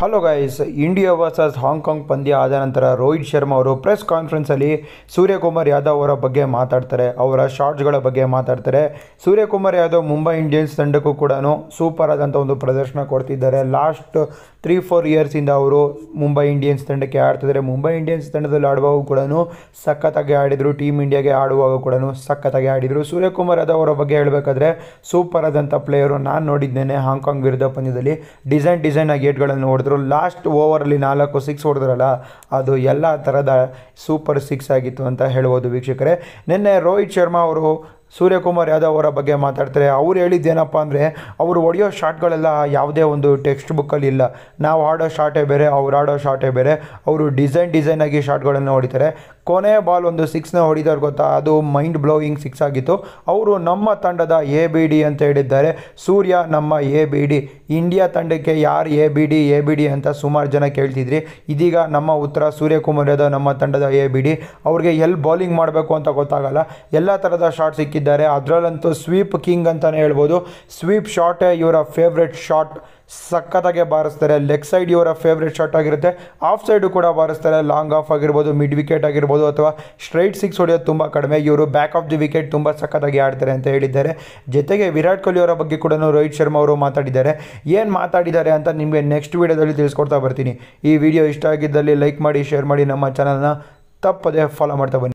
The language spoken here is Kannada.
hello guys India versus Hong Kong ಪಂದ್ಯ ಆದ ನಂತರ ರೋಹಿತ್ ಶರ್ಮಾ ಅವರು ಪ್ರೆಸ್ ಕಾನ್ಫರೆನ್ಸಲ್ಲಿ ಸೂರ್ಯಕುಮಾರ್ ಯಾದವ್ ಅವರ ಬಗ್ಗೆ ಮಾತಾಡ್ತಾರೆ ಅವರ ಶಾರ್ಟ್ಸ್ಗಳ ಬಗ್ಗೆ ಮಾತಾಡ್ತಾರೆ ಸೂರ್ಯಕುಮಾರ್ ಯಾದವ್ ಮುಂಬೈ ಇಂಡಿಯನ್ಸ್ ತಂಡಕ್ಕೂ ಕೂಡ ಸೂಪರ್ ಆದಂಥ ಒಂದು ಪ್ರದರ್ಶನ ಕೊಡ್ತಿದ್ದಾರೆ ಲಾಸ್ಟ್ ತ್ರೀ ಫೋರ್ ಇಯರ್ಸಿಂದ ಅವರು ಮುಂಬೈ ಇಂಡಿಯನ್ಸ್ ತಂಡಕ್ಕೆ ಆಡ್ತಿದ್ದಾರೆ ಮುಂಬೈ ಇಂಡಿಯನ್ಸ್ ತಂಡದಲ್ಲಿ ಆಡುವಾಗ ಕೂಡ ಸಖತ್ತಾಗಿ ಆಡಿದರು ಟೀಮ್ ಇಂಡಿಯಾಗೆ ಆಡುವಾಗ ಕೂಡ ಸಖತ್ತಾಗಿ ಆಡಿದರು ಸೂರ್ಯಕುಮಾರ್ ಯಾದವ್ ಅವರ ಬಗ್ಗೆ ಹೇಳಬೇಕಾದ್ರೆ ಸೂಪರ್ ಆದಂಥ ಪ್ಲೇಯರು ನಾನು ನೋಡಿದ್ದೇನೆ ಹಾಂಗ್ಕಾಂಗ್ ವಿರುದ್ಧ ಪಂದ್ಯದಲ್ಲಿ ಡಿಸೈನ್ ಡಿಸೈನ್ ಆಗಿ ನೋಡಿದ್ರು ಹೊಡೆದ್ರು ಲಾಸ್ಟ್ ಓವರಲ್ಲಿ ನಾಲ್ಕು ಸಿಕ್ಸ್ ಹೊಡೆದ್ರಲ್ಲ ಅದು ಎಲ್ಲ ಥರದ ಸೂಪರ್ ಸಿಕ್ಸ್ ಆಗಿತ್ತು ಅಂತ ಹೇಳ್ಬೋದು ವೀಕ್ಷಕರೇ ನಿನ್ನೆ ರೋಹಿತ್ ಶರ್ಮಾ ಅವರು ಸೂರ್ಯಕುಮಾರ್ ಯಾದವ್ ಅವರ ಬಗ್ಗೆ ಮಾತಾಡ್ತಾರೆ ಅವ್ರು ಹೇಳಿದ್ದೇನಪ್ಪ ಅಂದರೆ ಅವರು ಹೊಡೆಯೋ ಶಾಟ್ಗಳೆಲ್ಲ ಯಾವುದೇ ಒಂದು ಟೆಕ್ಸ್ಟ್ ಬುಕ್ಕಲ್ಲಿ ಇಲ್ಲ ನಾವು ಆಡೋ ಶಾಟೇ ಬೇರೆ ಅವ್ರು ಆಡೋ ಶಾಟೇ ಬೇರೆ ಅವರು ಡಿಸೈನ್ ಡಿಸೈನ್ ಆಗಿ ಶಾಟ್ಗಳನ್ನು ಹೊಡಿತಾರೆ ಕೊನೆ ಬಾಲ್ ಒಂದು ಸಿಕ್ಸ್ನ ಹೊಡಿದವ್ರು ಗೊತ್ತಾ ಅದು ಮೈಂಡ್ ಬ್ಲೋಯಿಂಗ್ ಸಿಕ್ಸ್ ಆಗಿತ್ತು ಅವರು ನಮ್ಮ ತಂಡದ ಎ ಬಿ ಡಿ ಅಂತ ಹೇಳಿದ್ದಾರೆ ಸೂರ್ಯ ನಮ್ಮ ಎ ಬಿ ಡಿ ಇಂಡಿಯಾ ತಂಡಕ್ಕೆ ಯಾರು A B D A B D ಅಂತ ಸುಮಾರು ಜನ ಕೇಳ್ತಿದ್ರಿ ಇದೀಗ ನಮ್ಮ ಉತ್ತರ ಸೂರ್ಯಕುಮಾರ್ ಯಾದವ್ ನಮ್ಮ ತಂಡದ ಎ ಬಿ ಡಿ ಅವ್ರಿಗೆ ಎಲ್ಲಿ ಬೌಲಿಂಗ್ ಮಾಡಬೇಕು ಅಂತ ಗೊತ್ತಾಗಲ್ಲ ಎಲ್ಲ ಥರದ ಶಾಟ್ ಸಿಕ್ಕಿ ಹಾಕಿದ್ದಾರೆ ಅದರಲ್ಲಂತೂ ಸ್ವೀಪ್ ಕಿಂಗ್ ಅಂತಲೇ ಹೇಳ್ಬೋದು ಸ್ವೀಪ್ ಶಾಟೇ ಇವರ ಫೇವ್ರೆಟ್ ಶಾಟ್ ಸಖತ್ತಾಗೆ ಬಾರಿಸ್ತಾರೆ ಲೆಗ್ ಸೈಡ್ ಇವರ ಫೇವ್ರೆಟ್ ಶಾಟ್ ಆಗಿರುತ್ತೆ ಆಫ್ ಸೈಡು ಕೂಡ ಬಾರಿಸ್ತಾರೆ ಲಾಂಗ್ ಆಫ್ ಆಗಿರ್ಬೋದು ಮಿಡ್ ವಿಕೆಟ್ ಆಗಿರ್ಬೋದು ಅಥವಾ ಸ್ಟ್ರೈಟ್ ಸಿಕ್ಸ್ ಹೊಡೆಯೋದು ತುಂಬ ಕಡಿಮೆ ಇವರು ಬ್ಯಾಕ್ ಆಫ್ ದಿ ವಿಕೆಟ್ ತುಂಬ ಸಖತ್ತಾಗಿ ಆಡ್ತಾರೆ ಅಂತ ಹೇಳಿದ್ದಾರೆ ಜೊತೆಗೆ ವಿರಾಟ್ ಕೊಹ್ಲಿ ಅವರ ಬಗ್ಗೆ ಕೂಡ ರೋಹಿತ್ ಶರ್ಮಾ ಅವರು ಮಾತಾಡಿದ್ದಾರೆ ಏನು ಮಾತಾಡಿದ್ದಾರೆ ಅಂತ ನಿಮಗೆ ನೆಕ್ಸ್ಟ್ ವೀಡಿಯೋದಲ್ಲಿ ತಿಳಿಸ್ಕೊಡ್ತಾ ಬರ್ತೀನಿ ಈ ವಿಡಿಯೋ ಇಷ್ಟ ಆಗಿದ್ದಲ್ಲಿ ಲೈಕ್ ಮಾಡಿ ಶೇರ್ ಮಾಡಿ ನಮ್ಮ ಚಾನಲ್ನ ತಪ್ಪದೇ ಫಾಲೋ ಮಾಡ್ತಾ ಬನ್ನಿ